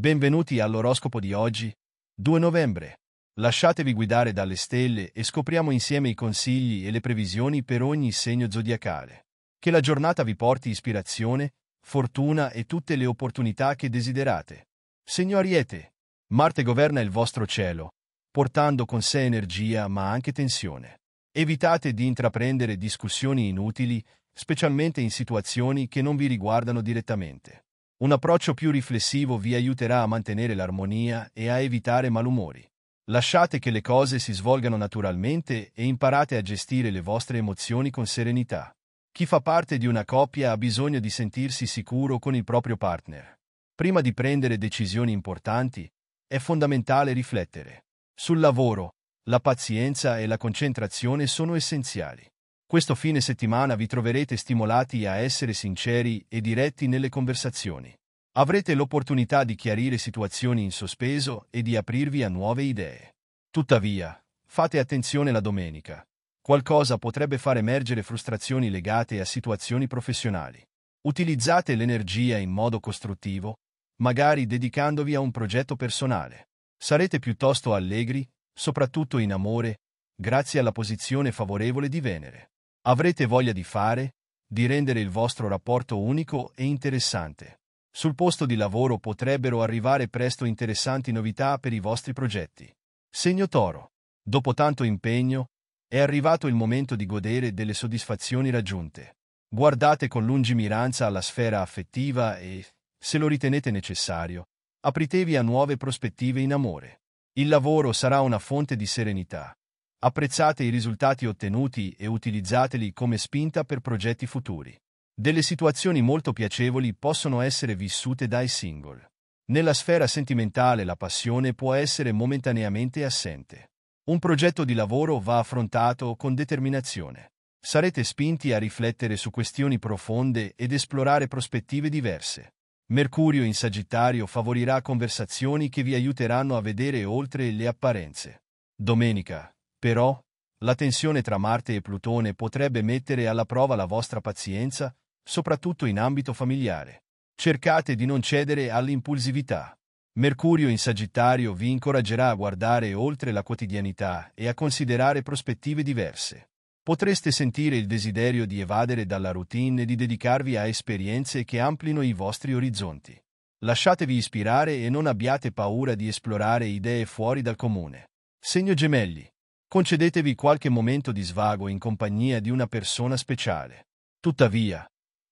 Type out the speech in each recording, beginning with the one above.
Benvenuti all'oroscopo di oggi, 2 novembre. Lasciatevi guidare dalle stelle e scopriamo insieme i consigli e le previsioni per ogni segno zodiacale. Che la giornata vi porti ispirazione, fortuna e tutte le opportunità che desiderate. Segno Marte governa il vostro cielo, portando con sé energia ma anche tensione. Evitate di intraprendere discussioni inutili, specialmente in situazioni che non vi riguardano direttamente. Un approccio più riflessivo vi aiuterà a mantenere l'armonia e a evitare malumori. Lasciate che le cose si svolgano naturalmente e imparate a gestire le vostre emozioni con serenità. Chi fa parte di una coppia ha bisogno di sentirsi sicuro con il proprio partner. Prima di prendere decisioni importanti, è fondamentale riflettere. Sul lavoro, la pazienza e la concentrazione sono essenziali. Questo fine settimana vi troverete stimolati a essere sinceri e diretti nelle conversazioni. Avrete l'opportunità di chiarire situazioni in sospeso e di aprirvi a nuove idee. Tuttavia, fate attenzione la domenica. Qualcosa potrebbe far emergere frustrazioni legate a situazioni professionali. Utilizzate l'energia in modo costruttivo, magari dedicandovi a un progetto personale. Sarete piuttosto allegri, soprattutto in amore, grazie alla posizione favorevole di Venere avrete voglia di fare, di rendere il vostro rapporto unico e interessante. Sul posto di lavoro potrebbero arrivare presto interessanti novità per i vostri progetti. Segno Toro. Dopo tanto impegno, è arrivato il momento di godere delle soddisfazioni raggiunte. Guardate con lungimiranza alla sfera affettiva e, se lo ritenete necessario, apritevi a nuove prospettive in amore. Il lavoro sarà una fonte di serenità, Apprezzate i risultati ottenuti e utilizzateli come spinta per progetti futuri. Delle situazioni molto piacevoli possono essere vissute dai single. Nella sfera sentimentale la passione può essere momentaneamente assente. Un progetto di lavoro va affrontato con determinazione. Sarete spinti a riflettere su questioni profonde ed esplorare prospettive diverse. Mercurio in Sagittario favorirà conversazioni che vi aiuteranno a vedere oltre le apparenze. Domenica, però, la tensione tra Marte e Plutone potrebbe mettere alla prova la vostra pazienza, soprattutto in ambito familiare. Cercate di non cedere all'impulsività. Mercurio in Sagittario vi incoraggerà a guardare oltre la quotidianità e a considerare prospettive diverse. Potreste sentire il desiderio di evadere dalla routine e di dedicarvi a esperienze che amplino i vostri orizzonti. Lasciatevi ispirare e non abbiate paura di esplorare idee fuori dal comune. Segno gemelli. Concedetevi qualche momento di svago in compagnia di una persona speciale. Tuttavia,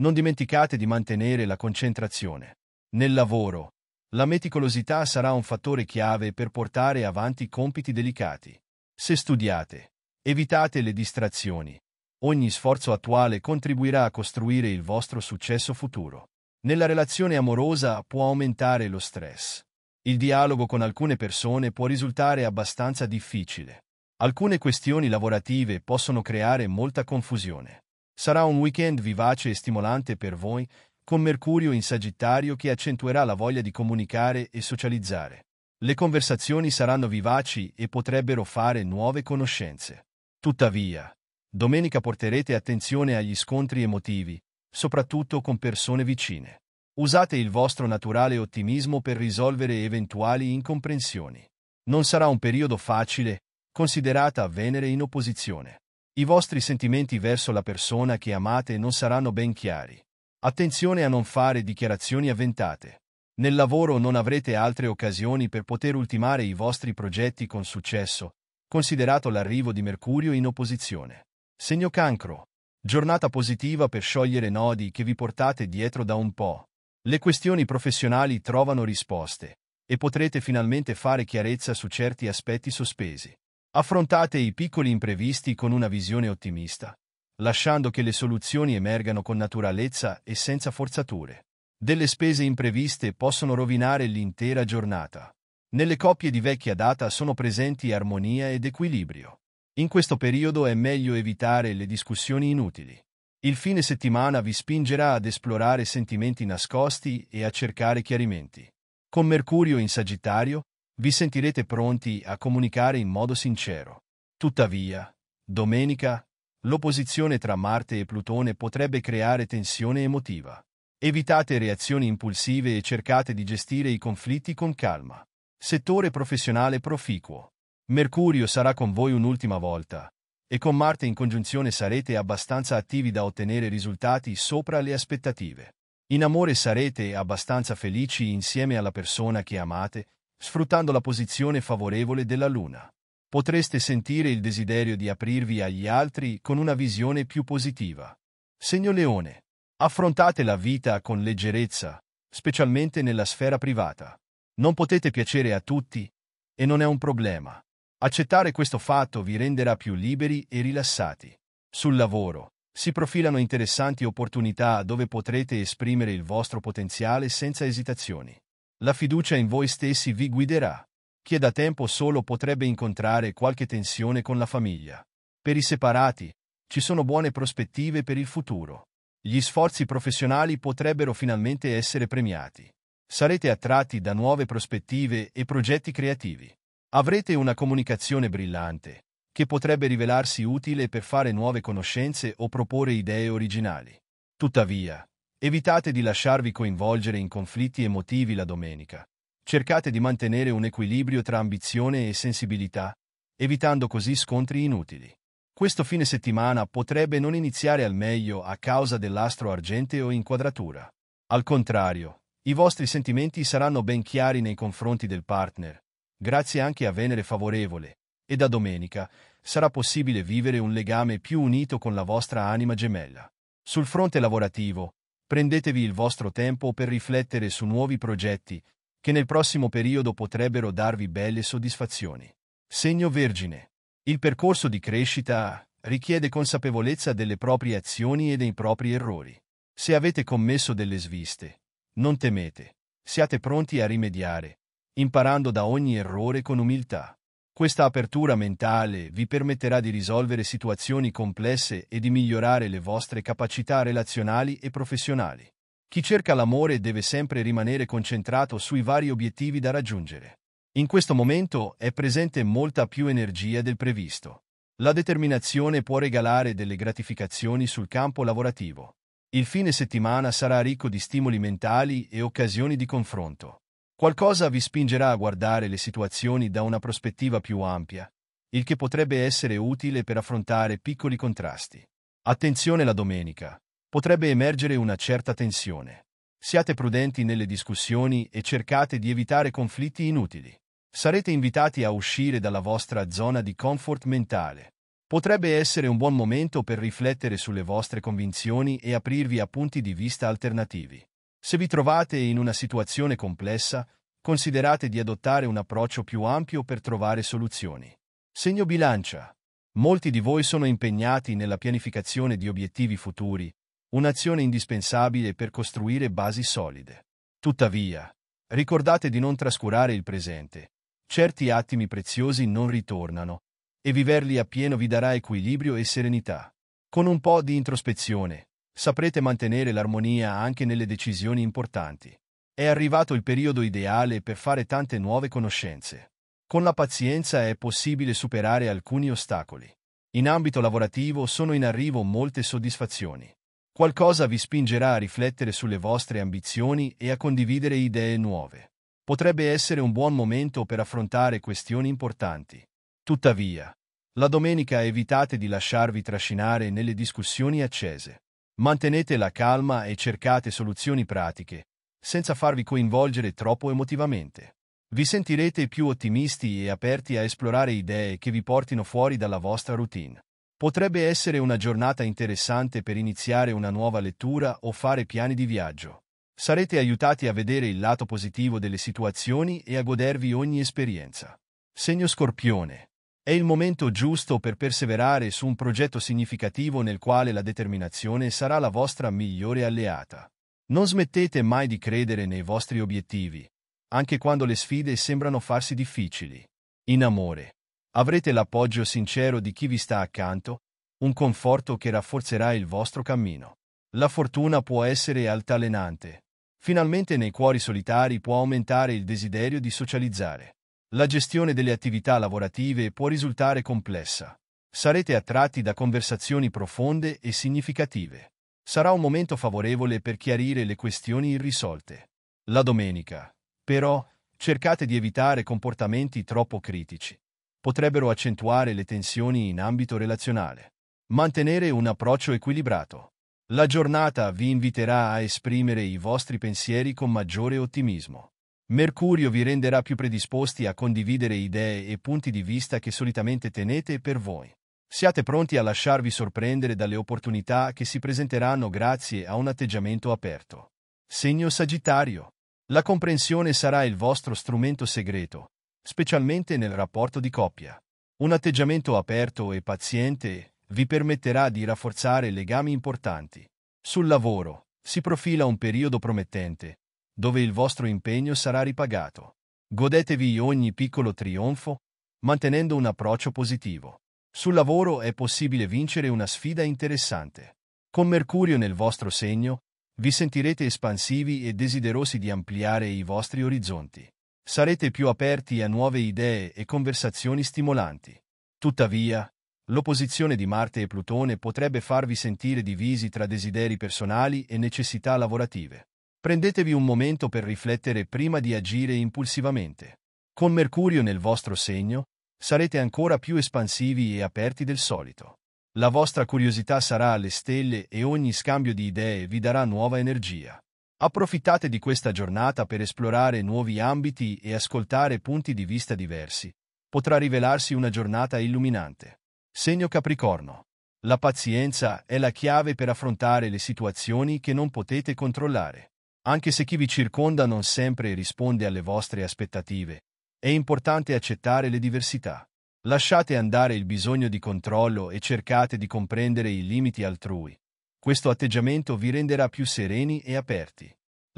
non dimenticate di mantenere la concentrazione. Nel lavoro, la meticolosità sarà un fattore chiave per portare avanti compiti delicati. Se studiate, evitate le distrazioni. Ogni sforzo attuale contribuirà a costruire il vostro successo futuro. Nella relazione amorosa può aumentare lo stress. Il dialogo con alcune persone può risultare abbastanza difficile. Alcune questioni lavorative possono creare molta confusione. Sarà un weekend vivace e stimolante per voi, con Mercurio in Sagittario che accentuerà la voglia di comunicare e socializzare. Le conversazioni saranno vivaci e potrebbero fare nuove conoscenze. Tuttavia, domenica porterete attenzione agli scontri emotivi, soprattutto con persone vicine. Usate il vostro naturale ottimismo per risolvere eventuali incomprensioni. Non sarà un periodo facile considerata Venere in opposizione. I vostri sentimenti verso la persona che amate non saranno ben chiari. Attenzione a non fare dichiarazioni avventate. Nel lavoro non avrete altre occasioni per poter ultimare i vostri progetti con successo, considerato l'arrivo di Mercurio in opposizione. Segno cancro. Giornata positiva per sciogliere nodi che vi portate dietro da un po'. Le questioni professionali trovano risposte e potrete finalmente fare chiarezza su certi aspetti sospesi. Affrontate i piccoli imprevisti con una visione ottimista, lasciando che le soluzioni emergano con naturalezza e senza forzature. Delle spese impreviste possono rovinare l'intera giornata. Nelle coppie di vecchia data sono presenti armonia ed equilibrio. In questo periodo è meglio evitare le discussioni inutili. Il fine settimana vi spingerà ad esplorare sentimenti nascosti e a cercare chiarimenti. Con Mercurio in Sagittario, vi sentirete pronti a comunicare in modo sincero. Tuttavia, domenica, l'opposizione tra Marte e Plutone potrebbe creare tensione emotiva. Evitate reazioni impulsive e cercate di gestire i conflitti con calma. Settore professionale proficuo. Mercurio sarà con voi un'ultima volta, e con Marte in congiunzione sarete abbastanza attivi da ottenere risultati sopra le aspettative. In amore sarete abbastanza felici insieme alla persona che amate sfruttando la posizione favorevole della Luna. Potreste sentire il desiderio di aprirvi agli altri con una visione più positiva. Segno Leone. Affrontate la vita con leggerezza, specialmente nella sfera privata. Non potete piacere a tutti e non è un problema. Accettare questo fatto vi renderà più liberi e rilassati. Sul lavoro si profilano interessanti opportunità dove potrete esprimere il vostro potenziale senza esitazioni. La fiducia in voi stessi vi guiderà. Chi è da tempo solo potrebbe incontrare qualche tensione con la famiglia. Per i separati, ci sono buone prospettive per il futuro. Gli sforzi professionali potrebbero finalmente essere premiati. Sarete attratti da nuove prospettive e progetti creativi. Avrete una comunicazione brillante, che potrebbe rivelarsi utile per fare nuove conoscenze o proporre idee originali. Tuttavia, Evitate di lasciarvi coinvolgere in conflitti emotivi la domenica. Cercate di mantenere un equilibrio tra ambizione e sensibilità, evitando così scontri inutili. Questo fine settimana potrebbe non iniziare al meglio a causa dell'astro argenteo o inquadratura. Al contrario, i vostri sentimenti saranno ben chiari nei confronti del partner, grazie anche a Venere favorevole, e da domenica sarà possibile vivere un legame più unito con la vostra anima gemella. Sul fronte lavorativo, prendetevi il vostro tempo per riflettere su nuovi progetti che nel prossimo periodo potrebbero darvi belle soddisfazioni. Segno Vergine. Il percorso di crescita richiede consapevolezza delle proprie azioni e dei propri errori. Se avete commesso delle sviste, non temete. Siate pronti a rimediare, imparando da ogni errore con umiltà. Questa apertura mentale vi permetterà di risolvere situazioni complesse e di migliorare le vostre capacità relazionali e professionali. Chi cerca l'amore deve sempre rimanere concentrato sui vari obiettivi da raggiungere. In questo momento è presente molta più energia del previsto. La determinazione può regalare delle gratificazioni sul campo lavorativo. Il fine settimana sarà ricco di stimoli mentali e occasioni di confronto. Qualcosa vi spingerà a guardare le situazioni da una prospettiva più ampia, il che potrebbe essere utile per affrontare piccoli contrasti. Attenzione la domenica. Potrebbe emergere una certa tensione. Siate prudenti nelle discussioni e cercate di evitare conflitti inutili. Sarete invitati a uscire dalla vostra zona di comfort mentale. Potrebbe essere un buon momento per riflettere sulle vostre convinzioni e aprirvi a punti di vista alternativi. Se vi trovate in una situazione complessa, considerate di adottare un approccio più ampio per trovare soluzioni. Segno bilancia. Molti di voi sono impegnati nella pianificazione di obiettivi futuri, un'azione indispensabile per costruire basi solide. Tuttavia, ricordate di non trascurare il presente. Certi attimi preziosi non ritornano, e viverli appieno vi darà equilibrio e serenità. Con un po' di introspezione, saprete mantenere l'armonia anche nelle decisioni importanti. È arrivato il periodo ideale per fare tante nuove conoscenze. Con la pazienza è possibile superare alcuni ostacoli. In ambito lavorativo sono in arrivo molte soddisfazioni. Qualcosa vi spingerà a riflettere sulle vostre ambizioni e a condividere idee nuove. Potrebbe essere un buon momento per affrontare questioni importanti. Tuttavia, la domenica evitate di lasciarvi trascinare nelle discussioni accese. Mantenete la calma e cercate soluzioni pratiche, senza farvi coinvolgere troppo emotivamente. Vi sentirete più ottimisti e aperti a esplorare idee che vi portino fuori dalla vostra routine. Potrebbe essere una giornata interessante per iniziare una nuova lettura o fare piani di viaggio. Sarete aiutati a vedere il lato positivo delle situazioni e a godervi ogni esperienza. Segno Scorpione. È il momento giusto per perseverare su un progetto significativo nel quale la determinazione sarà la vostra migliore alleata. Non smettete mai di credere nei vostri obiettivi, anche quando le sfide sembrano farsi difficili. In amore, avrete l'appoggio sincero di chi vi sta accanto, un conforto che rafforzerà il vostro cammino. La fortuna può essere altalenante. Finalmente nei cuori solitari può aumentare il desiderio di socializzare la gestione delle attività lavorative può risultare complessa. Sarete attratti da conversazioni profonde e significative. Sarà un momento favorevole per chiarire le questioni irrisolte. La domenica, però, cercate di evitare comportamenti troppo critici. Potrebbero accentuare le tensioni in ambito relazionale. Mantenere un approccio equilibrato. La giornata vi inviterà a esprimere i vostri pensieri con maggiore ottimismo. Mercurio vi renderà più predisposti a condividere idee e punti di vista che solitamente tenete per voi. Siate pronti a lasciarvi sorprendere dalle opportunità che si presenteranno grazie a un atteggiamento aperto. Segno Sagittario. La comprensione sarà il vostro strumento segreto, specialmente nel rapporto di coppia. Un atteggiamento aperto e paziente vi permetterà di rafforzare legami importanti. Sul lavoro si profila un periodo promettente, dove il vostro impegno sarà ripagato. Godetevi ogni piccolo trionfo, mantenendo un approccio positivo. Sul lavoro è possibile vincere una sfida interessante. Con Mercurio nel vostro segno, vi sentirete espansivi e desiderosi di ampliare i vostri orizzonti. Sarete più aperti a nuove idee e conversazioni stimolanti. Tuttavia, l'opposizione di Marte e Plutone potrebbe farvi sentire divisi tra desideri personali e necessità lavorative. Prendetevi un momento per riflettere prima di agire impulsivamente. Con Mercurio nel vostro segno, sarete ancora più espansivi e aperti del solito. La vostra curiosità sarà alle stelle e ogni scambio di idee vi darà nuova energia. Approfittate di questa giornata per esplorare nuovi ambiti e ascoltare punti di vista diversi. Potrà rivelarsi una giornata illuminante. Segno Capricorno. La pazienza è la chiave per affrontare le situazioni che non potete controllare. Anche se chi vi circonda non sempre risponde alle vostre aspettative, è importante accettare le diversità. Lasciate andare il bisogno di controllo e cercate di comprendere i limiti altrui. Questo atteggiamento vi renderà più sereni e aperti.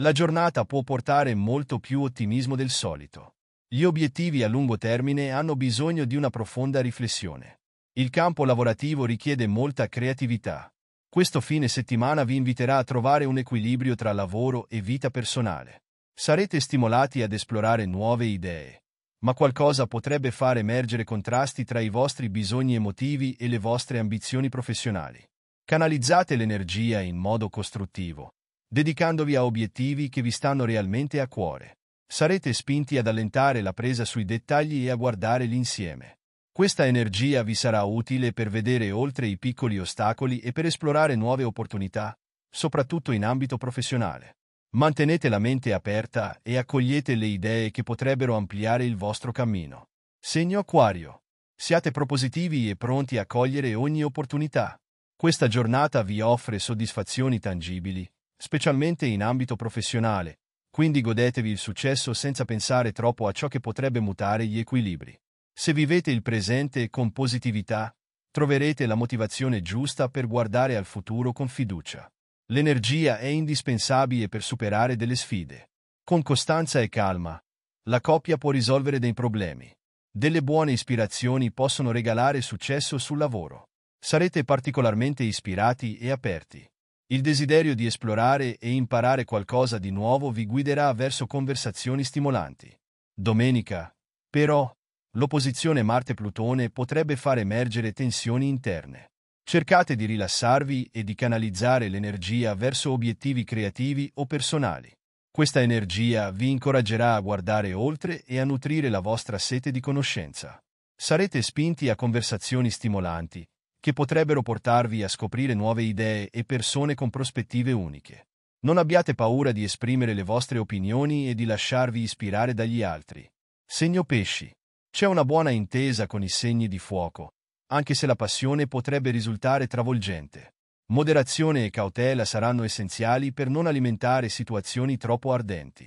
La giornata può portare molto più ottimismo del solito. Gli obiettivi a lungo termine hanno bisogno di una profonda riflessione. Il campo lavorativo richiede molta creatività questo fine settimana vi inviterà a trovare un equilibrio tra lavoro e vita personale. Sarete stimolati ad esplorare nuove idee, ma qualcosa potrebbe far emergere contrasti tra i vostri bisogni emotivi e le vostre ambizioni professionali. Canalizzate l'energia in modo costruttivo, dedicandovi a obiettivi che vi stanno realmente a cuore. Sarete spinti ad allentare la presa sui dettagli e a guardare l'insieme. Questa energia vi sarà utile per vedere oltre i piccoli ostacoli e per esplorare nuove opportunità, soprattutto in ambito professionale. Mantenete la mente aperta e accogliete le idee che potrebbero ampliare il vostro cammino. Segno Aquario. Siate propositivi e pronti a cogliere ogni opportunità. Questa giornata vi offre soddisfazioni tangibili, specialmente in ambito professionale, quindi godetevi il successo senza pensare troppo a ciò che potrebbe mutare gli equilibri. Se vivete il presente con positività, troverete la motivazione giusta per guardare al futuro con fiducia. L'energia è indispensabile per superare delle sfide. Con costanza e calma, la coppia può risolvere dei problemi. Delle buone ispirazioni possono regalare successo sul lavoro. Sarete particolarmente ispirati e aperti. Il desiderio di esplorare e imparare qualcosa di nuovo vi guiderà verso conversazioni stimolanti. Domenica, però, l'opposizione Marte-Plutone potrebbe far emergere tensioni interne. Cercate di rilassarvi e di canalizzare l'energia verso obiettivi creativi o personali. Questa energia vi incoraggerà a guardare oltre e a nutrire la vostra sete di conoscenza. Sarete spinti a conversazioni stimolanti, che potrebbero portarvi a scoprire nuove idee e persone con prospettive uniche. Non abbiate paura di esprimere le vostre opinioni e di lasciarvi ispirare dagli altri. Segno pesci. C'è una buona intesa con i segni di fuoco, anche se la passione potrebbe risultare travolgente. Moderazione e cautela saranno essenziali per non alimentare situazioni troppo ardenti.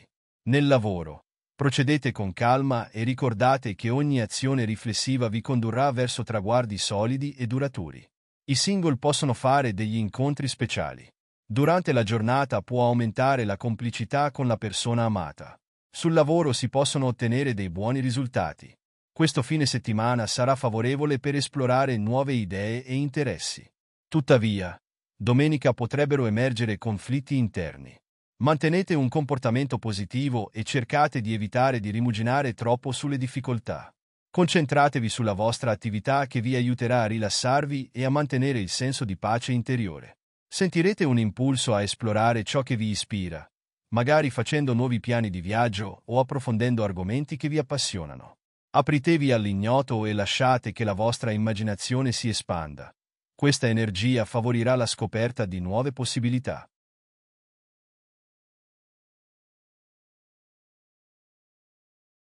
Nel lavoro, procedete con calma e ricordate che ogni azione riflessiva vi condurrà verso traguardi solidi e duraturi. I single possono fare degli incontri speciali. Durante la giornata può aumentare la complicità con la persona amata. Sul lavoro si possono ottenere dei buoni risultati questo fine settimana sarà favorevole per esplorare nuove idee e interessi. Tuttavia, domenica potrebbero emergere conflitti interni. Mantenete un comportamento positivo e cercate di evitare di rimuginare troppo sulle difficoltà. Concentratevi sulla vostra attività che vi aiuterà a rilassarvi e a mantenere il senso di pace interiore. Sentirete un impulso a esplorare ciò che vi ispira, magari facendo nuovi piani di viaggio o approfondendo argomenti che vi appassionano. Apritevi all'ignoto e lasciate che la vostra immaginazione si espanda. Questa energia favorirà la scoperta di nuove possibilità.